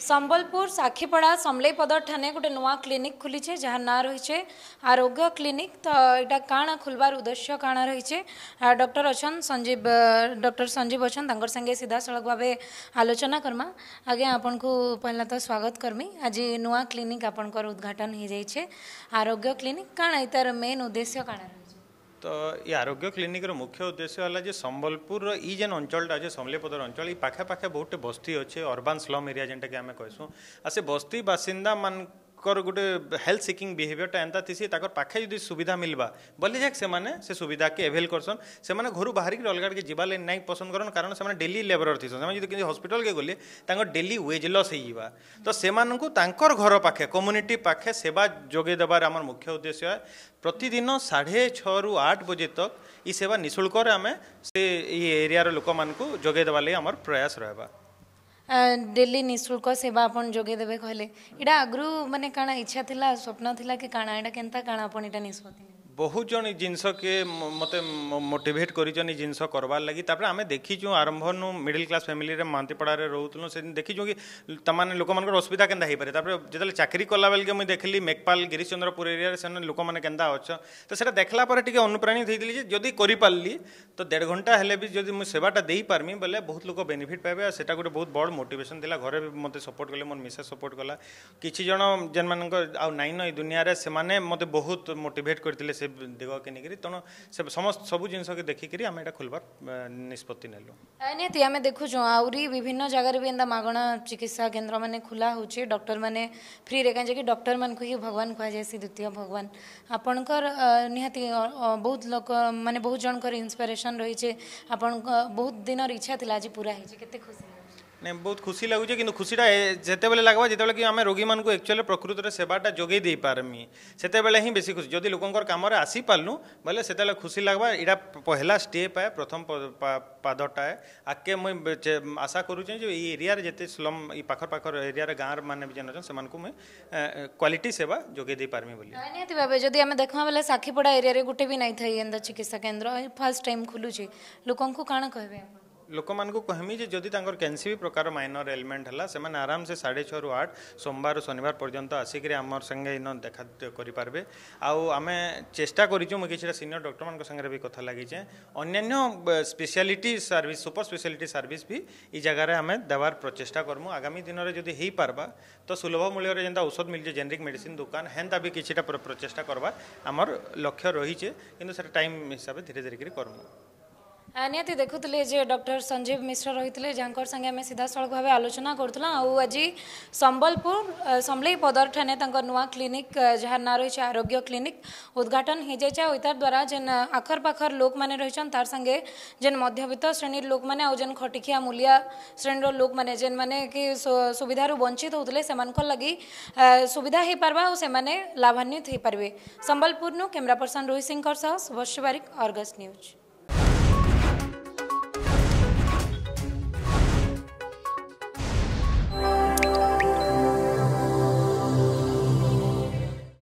संबलपुर साखीपड़ा समलईपदर ठाने गोटे नुआ क्लिनिक खुली है जहाँ ना रही है आरोग्य क्लिनिक तो यहाँ काण खोलवार उद्देश्य काण रही है डक्टर अच्छा संजीव डॉक्टर संजीव अच्छा संगे सीधा सड़क भाव आलोचना करमा आज्ञा आपन को पहला तो स्वागत करमी आज नुआ क्लिनिक आपणकर उद्घाटन हो जाए आरोग्य क्लिनिक काण यार मेन उद्देश्य काण रही ତ ଏ ଆରୋଗ୍ୟ କ୍ଲିନିକର ମୁଖ୍ୟ ଉଦ୍ଦେଶ୍ୟ ହେଲା ଯେ ସମ୍ବଲପୁରର ଇ ଯେନ୍ ଅଞ୍ଚଳଟା ଅଛେ ସମଲେପଦର ଅଞ୍ଚଳ ଇ ପାଖାପାଖି ବହୁତଟେ ବସ୍ତି ଅଛେ ଅର୍ବାନ୍ ସ୍ଲମ୍ ଏରିଆ ଯେନ୍ଟାକି ଆମେ କହେସୁଁ ଆଉ ସେ ବସ୍ତି ବାସିନ୍ଦାମାନ ତାଙ୍କର ଗୋଟେ ହେଲ୍ଥ ସିକିଂ ବିହେଭିଅରଟା ଏନ୍ତା ଥିସି ତାଙ୍କର ପାଖେ ଯଦି ସୁବିଧା ମିଲ୍ବା ବୋଲେ ଯାକ ସେମାନେ ସେ ସୁବିଧାକେ ଏଭେଲ୍ କରସନ୍ ସେମାନେ ଘରୁ ବାହାରିକି ଅଲଗା ଟିକେ ଯିବା ଲାଗି ନାଇଁ ପସନ୍ଦ କରନ୍ କାରଣ ସେମାନେ ଡେଲି ଲେବରର ଥିସନ୍ ସେମାନେ ଯଦି କେମିତି ହସ୍ପିଟାଲକେ ଗଲେ ତାଙ୍କର ଡେଲି ୱେଜ୍ ଲସ୍ ହେଇଯିବା ତ ସେମାନଙ୍କୁ ତାଙ୍କର ଘର ପାଖେ କମ୍ୟୁନିଟି ପାଖେ ସେବା ଯୋଗାଇ ଦେବାର ଆମର ମୁଖ୍ୟ ଉଦ୍ଦେଶ୍ୟ ପ୍ରତିଦିନ ସାଢ଼େ ଛଅରୁ ଆଠ ବଜେ ତକ ଇ ସେବା ନିଃଶୁଳ୍କରେ ଆମେ ସେ ଏଇ ଏରିଆର ଲୋକମାନଙ୍କୁ ଯୋଗାଇ ଦେବା ଲାଗି ଆମର ପ୍ରୟାସ ରହିବା ଡେଲି ନିଃଶୁଳ୍କ ସେବା ଆପଣ ଯୋଗାଇ ଦେବେ କହିଲେ ଏଇଟା ଆଗରୁ ମାନେ କାଣା ଇଚ୍ଛା ଥିଲା ସ୍ୱପ୍ନ ଥିଲା କି କାଣା ଏଇଟା କେନ୍ତା କାଣା ଆପଣ ଏଇଟା ନିଷ୍ପତ୍ତି बहुत जन जिनस किए मत मोटेट कर जिनस करवार लगी आम देखीचु आरंभ नु मिडिल क्लास फैमिली में मांतीपड़े रोलुँ से देखीचु कि लोक असुविधा के पे जो चाकरी कला बेल के मुझे देख ली मेकपाल गिरीशचंद्रपुर एरिया से लोक मैंने के अच तो सैटा देखला अनुप्राणित होती जदि करी तो दे घंटा हेले भी जो मुझे सेवाटा दे पार्मी बोले बहुत लोग बेनिफिट पाए से गोटे बहुत बड़ मोटेसन थी घर भी मतलब सपोर्ट कले मोर मिसा सपोर्ट कला किसी जन जेन मान आई नई दुनिया से मैंने बहुत मोटेट करते से दिगके नहीं सब जिन देखिकी आम एटा निष्पत्ति नेलु नि आम देखु आहरी विभिन्न जगार भी एंता मगणा चिकित्सा केन्द्र मैंने खुला हो डक्टर मैंने फ्री रे कहीं डक्टर मान को ही भगवान कह जाए द्वितीय भगवान आपणकर निहाती बहुत लोग मानते बहुत जनकर इन्स्पिरेसन रही है आप बहुत दिन इच्छा थी आज पूरा होते खुशी नहीं बहुत खुशी लगुचे कि खुशी जिते बड़े लगवा जिते कि आम रोगी मूँ एक्चुअल प्रकृत सेवाटा जोगे दे पारमी सेत ही बेस खुश जदि लोक कम आसी पार्लु बोले से खुशी लगवा यहाँ पहला स्टेप है प्रथम पादटाए आगे मुझे आशा करुचे जो ये एरिया जिते स्लम यखरपाखर एरिया गाँव रे जेन अच्छे से मुझे क्वाटी सेवा जोगे पार्मी बोली भाव जब देखा बोले साखीपड़ा एरिया गोटे भी नहीं था चिकित्सा केन्द्र फास्ट टाइम खुलू लोक कह ଲୋକମାନଙ୍କୁ କହିମି ଯେ ଯଦି ତାଙ୍କର କେନ୍ସି ବି ପ୍ରକାର ମାଇନର ଏଲିମେଣ୍ଟ ହେଲା ସେମାନେ ଆରାମସେ ସାଢ଼େ ଛଅରୁ ଆଠ ସୋମବାର ସନିବାର ପର୍ଯ୍ୟନ୍ତ ଆସିକରି ଆମର ସାଙ୍ଗେ ଇନ ଦେଖା କରିପାରିବେ ଆଉ ଆମେ ଚେଷ୍ଟା କରିଛୁ ମୁଁ କିଛିଟା ସିନିୟର ଡକ୍ଟରମାନଙ୍କ ସାଙ୍ଗରେ ବି କଥା ଲାଗିଛେ ଅନ୍ୟାନ୍ୟ speciality service super speciality service ବି ଏଇ ଜାଗାରେ ଆମେ ଦେବାର ପ୍ରଚେଷ୍ଟା କରମୁ ଆଗାମୀ ଦିନରେ ଯଦି ହେଇପାରବା ତ ସୁଲଭ ମୂଲ୍ୟରେ ଯେନ୍ତା ଔଷଧ ମିଳିଛେ ଜେନେରିକ୍ ମେଡ଼ିସିନ ଦୋକାନ ହେନ୍ତା ବି କିଛିଟା ପ୍ରଚେଷ୍ଟା କରବା ଆମର ଲକ୍ଷ୍ୟ ରହିଛେ କିନ୍ତୁ ସେଟା ଟାଇମ୍ ହିସାବରେ ଧୀରେ ଧୀରେ କରି କରମୁ ନିହାତି ଦେଖୁଥିଲେ ଯେ ଡକ୍ଟର ସଞ୍ଜୀବ ମିଶ୍ର ରହିଥିଲେ ଯାଙ୍କର ସାଙ୍ଗେ ଆମେ ସିଧାସଳଖ ଭାବେ ଆଲୋଚନା କରୁଥିଲା ଆଉ ଆଜି ସମ୍ବଲପୁର ସମଲେଇ ପଦରଠାନେ ତାଙ୍କ ନୂଆ କ୍ଲିନିକ୍ ଯାହାର ନାଁ ରହିଛି ଆରୋଗ୍ୟ କ୍ଲିନିକ୍ ଉଦ୍ଘାଟନ ହେଇଯାଇଛି ଆଉ ଇତାର ଦ୍ୱାରା ଯେନ୍ ଆଖର ପାଖର ଲୋକମାନେ ରହିଛନ୍ ତାର ସାଙ୍ଗେ ଯେନ୍ ମଧ୍ୟବିତ୍ତ ଶ୍ରେଣୀର ଲୋକମାନେ ଆଉ ଯେନ୍ ଖଟିକିଆ ମୂଲିଆ ଶ୍ରେଣୀର ଲୋକମାନେ ଯେନ୍ମାନେ କି ସୁବିଧାରୁ ବଞ୍ଚିତ ହେଉଥିଲେ ସେମାନଙ୍କର ଲାଗି ସୁବିଧା ହେଇପାରବା ଆଉ ସେମାନେ ଲାଭାନ୍ୱିତ ହେଇପାରିବେ ସମ୍ବଲପୁରନୁ କ୍ୟାମେରା ପର୍ସନ ରୋହିତ ସିଂଙ୍କର ସହ ଶୁଭଶ୍ରୀ ବାରିକ ଅର୍ଗସ୍ ନ୍ୟୁଜ୍